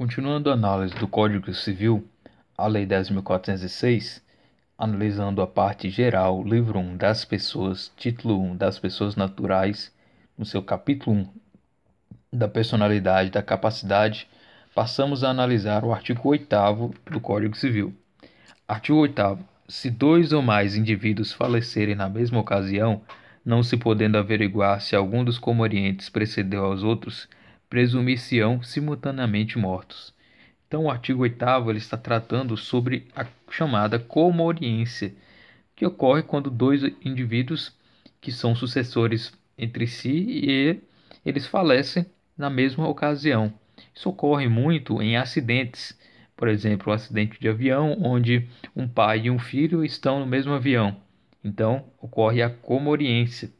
Continuando a análise do Código Civil, a Lei 10.406, analisando a parte geral, livro 1 das pessoas, título 1 das pessoas naturais, no seu capítulo 1 da personalidade, da capacidade, passamos a analisar o artigo 8 do Código Civil. Artigo 8 se dois ou mais indivíduos falecerem na mesma ocasião, não se podendo averiguar se algum dos comorientes precedeu aos outros, presumir-se-ão simultaneamente mortos. Então, o artigo 8 está tratando sobre a chamada comoriência, que ocorre quando dois indivíduos que são sucessores entre si e eles falecem na mesma ocasião. Isso ocorre muito em acidentes, por exemplo, o um acidente de avião, onde um pai e um filho estão no mesmo avião. Então, ocorre a comoriência.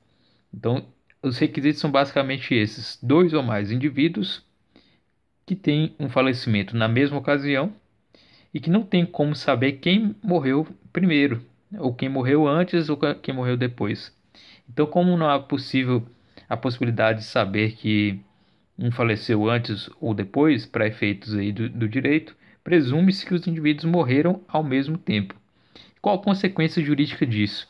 Então, os requisitos são basicamente esses: dois ou mais indivíduos que têm um falecimento na mesma ocasião e que não tem como saber quem morreu primeiro, ou quem morreu antes ou quem morreu depois. Então, como não há possível a possibilidade de saber que um faleceu antes ou depois, para efeitos aí do, do direito, presume-se que os indivíduos morreram ao mesmo tempo. Qual a consequência jurídica disso?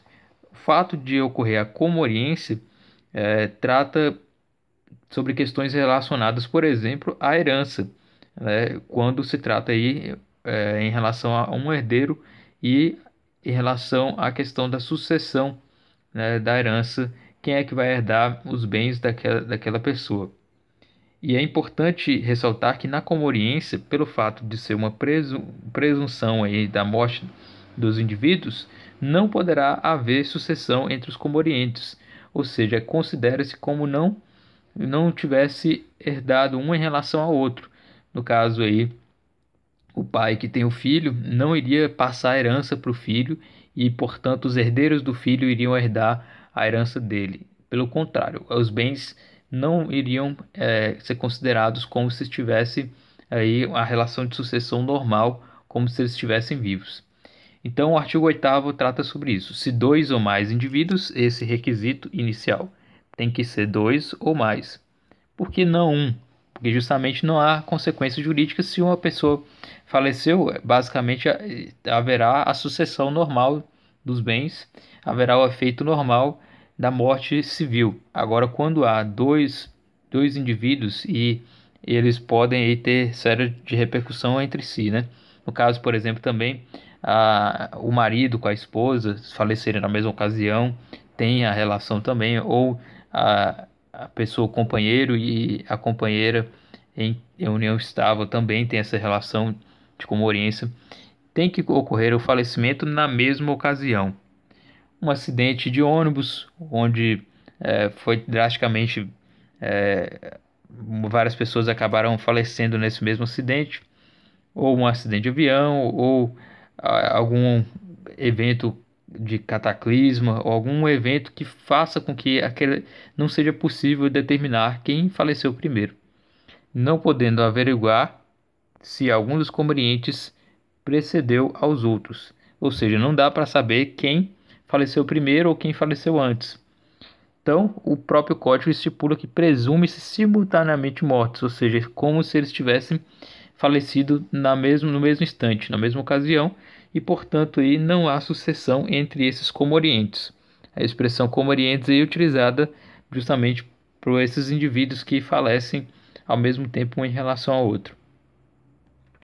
O fato de ocorrer a comoriência é, trata sobre questões relacionadas, por exemplo, à herança, né, quando se trata aí é, em relação a um herdeiro e em relação à questão da sucessão né, da herança, quem é que vai herdar os bens daquela, daquela pessoa. E é importante ressaltar que na comoriência, pelo fato de ser uma presunção aí da morte dos indivíduos, não poderá haver sucessão entre os comorientes, ou seja, considera-se como não não tivesse herdado um em relação ao outro. No caso aí, o pai que tem o filho não iria passar a herança para o filho e, portanto, os herdeiros do filho iriam herdar a herança dele. Pelo contrário, os bens não iriam é, ser considerados como se estivesse aí a relação de sucessão normal, como se eles estivessem vivos. Então, o artigo 8 trata sobre isso. Se dois ou mais indivíduos, esse requisito inicial tem que ser dois ou mais. Por que não um? Porque justamente não há consequência jurídica se uma pessoa faleceu, é, basicamente eh, haverá a sucessão normal dos bens, haverá o efeito normal da morte civil. Agora, quando há dois, dois indivíduos e eles podem ter séria de repercussão entre si, né? No caso, por exemplo, também a, o marido com a esposa falecerem na mesma ocasião, tem a relação também, ou a, a pessoa, o companheiro e a companheira em, união estável também tem essa relação de comorência, tem que ocorrer o falecimento na mesma ocasião. Um acidente de ônibus, onde é, foi drasticamente. É, várias pessoas acabaram falecendo nesse mesmo acidente, ou um acidente de avião, ou algum evento de cataclisma ou algum evento que faça com que aquele não seja possível determinar quem faleceu primeiro, não podendo averiguar se algum dos comorientes precedeu aos outros, ou seja, não dá para saber quem faleceu primeiro ou quem faleceu antes. Então, o próprio código estipula que presume-se simultaneamente mortos, ou seja, como se eles tivessem falecido na mesmo, no mesmo instante, na mesma ocasião, e portanto aí não há sucessão entre esses comorientes. A expressão comorientes é utilizada justamente por esses indivíduos que falecem ao mesmo tempo um em relação ao outro.